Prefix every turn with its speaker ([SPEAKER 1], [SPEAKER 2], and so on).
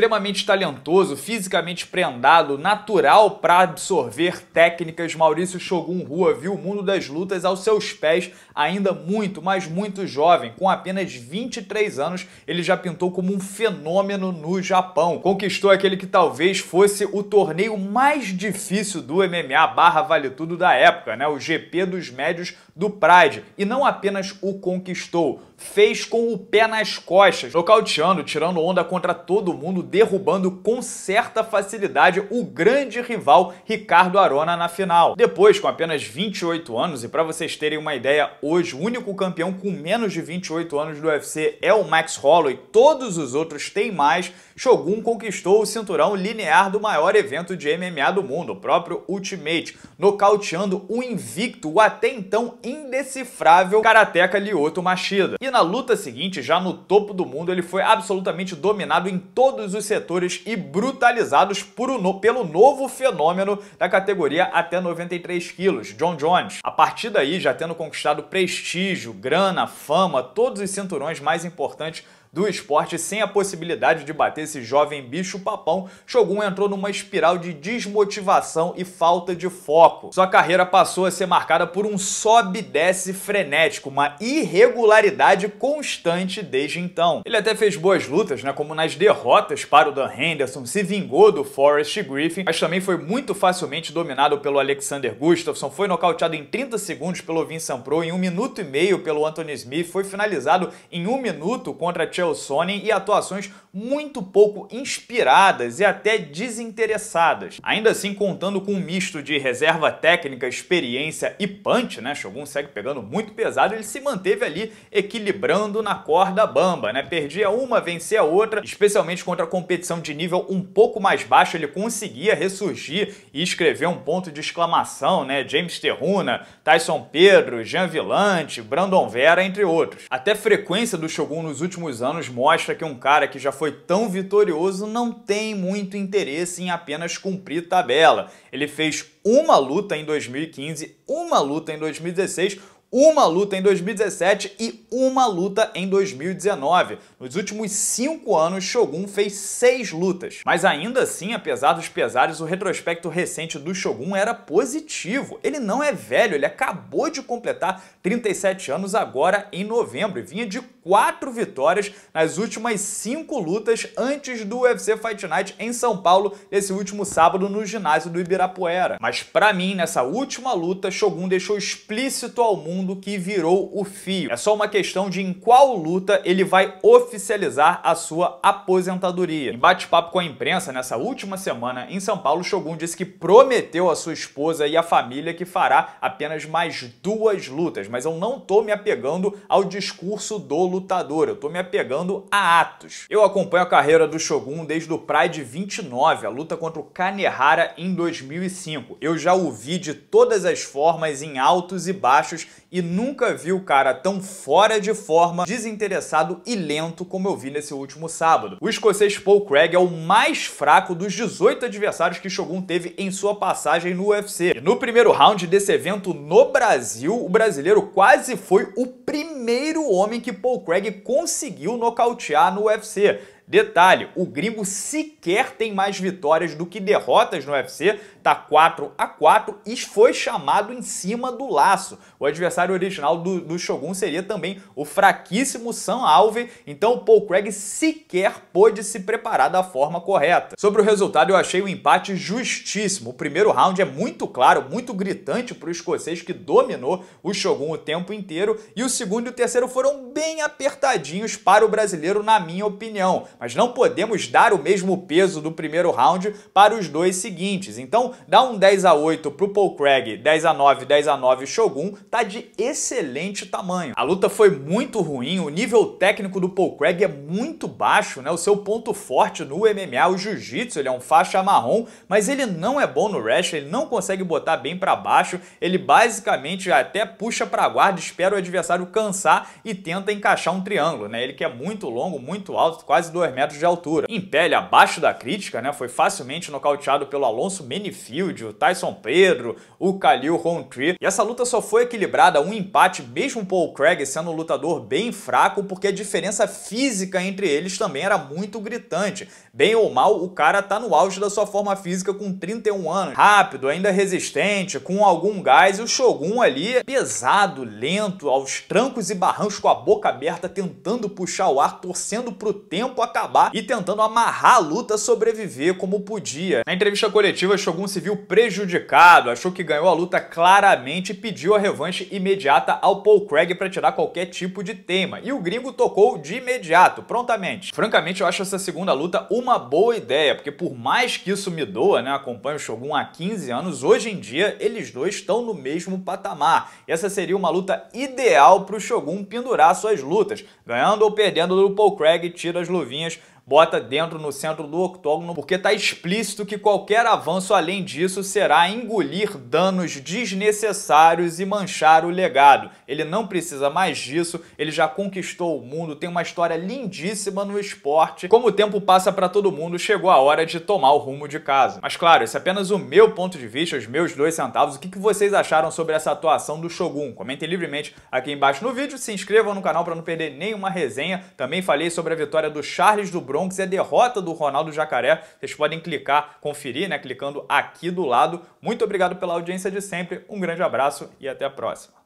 [SPEAKER 1] extremamente talentoso, fisicamente prendado, natural para absorver técnicas. Maurício Shogun Rua viu o mundo das lutas aos seus pés, ainda muito, mas muito jovem. Com apenas 23 anos, ele já pintou como um fenômeno no Japão. Conquistou aquele que talvez fosse o torneio mais difícil do MMA barra vale tudo da época, né? O GP dos médios do Pride. E não apenas o conquistou, fez com o pé nas costas, nocauteando, tirando onda contra todo mundo, derrubando com certa facilidade o grande rival Ricardo Arona na final. Depois, com apenas 28 anos, e para vocês terem uma ideia, hoje o único campeão com menos de 28 anos do UFC é o Max Holloway, todos os outros têm mais, Shogun conquistou o cinturão linear do maior evento de MMA do mundo, o próprio Ultimate, nocauteando o invicto, o até então indecifrável Karateka Lyoto Machida. E e na luta seguinte, já no topo do mundo, ele foi absolutamente dominado em todos os setores e brutalizados por um, pelo novo fenômeno da categoria até 93 quilos, John Jones. A partir daí, já tendo conquistado prestígio, grana, fama, todos os cinturões mais importantes do esporte sem a possibilidade de bater esse jovem bicho-papão, Shogun entrou numa espiral de desmotivação e falta de foco. Sua carreira passou a ser marcada por um sobe desce frenético, uma irregularidade constante desde então. Ele até fez boas lutas, né, como nas derrotas para o Dan Henderson, se vingou do Forrest Griffin, mas também foi muito facilmente dominado pelo Alexander Gustafsson, foi nocauteado em 30 segundos pelo Vincent Pro, em 1 minuto e meio pelo Anthony Smith, foi finalizado em 1 minuto contra Chelsone e atuações muito pouco inspiradas e até desinteressadas. Ainda assim, contando com um misto de reserva técnica, experiência e punch, né? Shogun segue pegando muito pesado, ele se manteve ali equilibrando na corda bamba, né? Perdia uma, vencia outra, especialmente contra a competição de nível um pouco mais baixo, ele conseguia ressurgir e escrever um ponto de exclamação, né? James Terruna, Tyson Pedro, Jean Villante, Brandon Vera, entre outros. Até a frequência do Shogun nos últimos anos anos mostra que um cara que já foi tão vitorioso não tem muito interesse em apenas cumprir tabela. Ele fez uma luta em 2015, uma luta em 2016, uma luta em 2017 e uma luta em 2019. Nos últimos cinco anos, Shogun fez seis lutas. Mas ainda assim, apesar dos pesares, o retrospecto recente do Shogun era positivo. Ele não é velho, ele acabou de completar 37 anos agora em novembro e vinha de quatro vitórias nas últimas cinco lutas antes do UFC Fight Night em São Paulo, esse último sábado no ginásio do Ibirapuera. Mas para mim, nessa última luta, Shogun deixou explícito ao mundo mundo que virou o fio. É só uma questão de em qual luta ele vai oficializar a sua aposentadoria. Em bate-papo com a imprensa nessa última semana em São Paulo, Shogun disse que prometeu à sua esposa e à família que fará apenas mais duas lutas, mas eu não tô me apegando ao discurso do lutador, eu tô me apegando a atos. Eu acompanho a carreira do Shogun desde o Pride 29, a luta contra o Kanehara em 2005. Eu já o vi de todas as formas em altos e baixos e nunca vi o cara tão fora de forma, desinteressado e lento como eu vi nesse último sábado. O escocês Paul Craig é o mais fraco dos 18 adversários que Shogun teve em sua passagem no UFC. E no primeiro round desse evento no Brasil, o brasileiro quase foi o primeiro homem que Paul Craig conseguiu nocautear no UFC. Detalhe, o gringo sequer tem mais vitórias do que derrotas no UFC, tá 4 a 4 e foi chamado em cima do laço. O adversário original do, do Shogun seria também o fraquíssimo Sam Alvey, então o Paul Craig sequer pôde se preparar da forma correta. Sobre o resultado, eu achei o empate justíssimo. O primeiro round é muito claro, muito gritante para o escocês que dominou o Shogun o tempo inteiro, e o segundo e o terceiro foram bem apertadinhos para o brasileiro, na minha opinião mas não podemos dar o mesmo peso do primeiro round para os dois seguintes. Então, dá um 10 a 8 para o Paul Craig, 10 a 9, 10 a 9 Shogun, tá de excelente tamanho. A luta foi muito ruim, o nível técnico do Paul Craig é muito baixo, né? O seu ponto forte no MMA, o jiu-jitsu, ele é um faixa marrom, mas ele não é bom no wrestling, ele não consegue botar bem para baixo, ele basicamente até puxa para guarda, espera o adversário cansar e tenta encaixar um triângulo, né? Ele que é muito longo, muito alto, quase 2 2 metros de altura. Em pele, abaixo da crítica, né, foi facilmente nocauteado pelo Alonso Menifield, o Tyson Pedro, o Khalil Rountree, e essa luta só foi equilibrada um empate, mesmo Paul Craig sendo um lutador bem fraco, porque a diferença física entre eles também era muito gritante. Bem ou mal, o cara tá no auge da sua forma física com 31 anos, rápido, ainda resistente, com algum gás, e o Shogun ali pesado, lento, aos trancos e barrancos, com a boca aberta, tentando puxar o ar, torcendo pro tempo, acabar acabar e tentando amarrar a luta sobreviver como podia. Na entrevista coletiva, Shogun se viu prejudicado, achou que ganhou a luta claramente e pediu a revanche imediata ao Paul Craig para tirar qualquer tipo de tema. E o gringo tocou de imediato, prontamente. Francamente, eu acho essa segunda luta uma boa ideia, porque por mais que isso me doa, né, acompanho o Shogun há 15 anos, hoje em dia eles dois estão no mesmo patamar. E essa seria uma luta ideal para o Shogun pendurar suas lutas, ganhando ou perdendo do Paul Craig, tira as luvinhas również bota dentro no centro do octógono, porque está explícito que qualquer avanço além disso será engolir danos desnecessários e manchar o legado. Ele não precisa mais disso, ele já conquistou o mundo, tem uma história lindíssima no esporte. Como o tempo passa para todo mundo, chegou a hora de tomar o rumo de casa. Mas claro, esse é apenas o meu ponto de vista, os meus dois centavos. O que vocês acharam sobre essa atuação do Shogun? Comentem livremente aqui embaixo no vídeo, se inscrevam no canal para não perder nenhuma resenha. Também falei sobre a vitória do Charles do Bronx Bronx e a derrota do Ronaldo Jacaré. Vocês podem clicar, conferir, né? Clicando aqui do lado. Muito obrigado pela audiência de sempre, um grande abraço e até a próxima.